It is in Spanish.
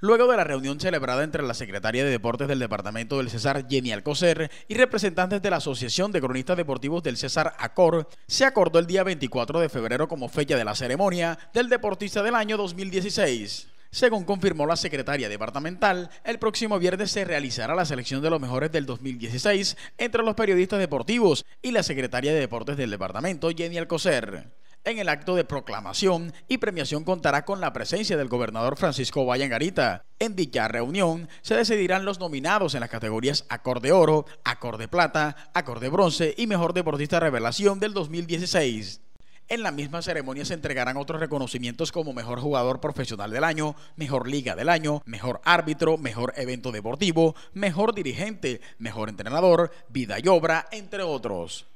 Luego de la reunión celebrada entre la secretaria de Deportes del Departamento del César, Jenny Alcocer, y representantes de la Asociación de Cronistas Deportivos del César, ACOR, se acordó el día 24 de febrero como fecha de la ceremonia del Deportista del Año 2016. Según confirmó la secretaria departamental, el próximo viernes se realizará la selección de los mejores del 2016 entre los periodistas deportivos y la secretaria de Deportes del Departamento, Jenny Alcocer. En el acto de proclamación y premiación contará con la presencia del gobernador Francisco Vallangarita. En dicha reunión se decidirán los nominados en las categorías Acorde Oro, Acorde Plata, Acorde Bronce y Mejor Deportista Revelación del 2016. En la misma ceremonia se entregarán otros reconocimientos como Mejor Jugador Profesional del Año, Mejor Liga del Año, Mejor Árbitro, Mejor Evento Deportivo, Mejor Dirigente, Mejor Entrenador, Vida y Obra, entre otros.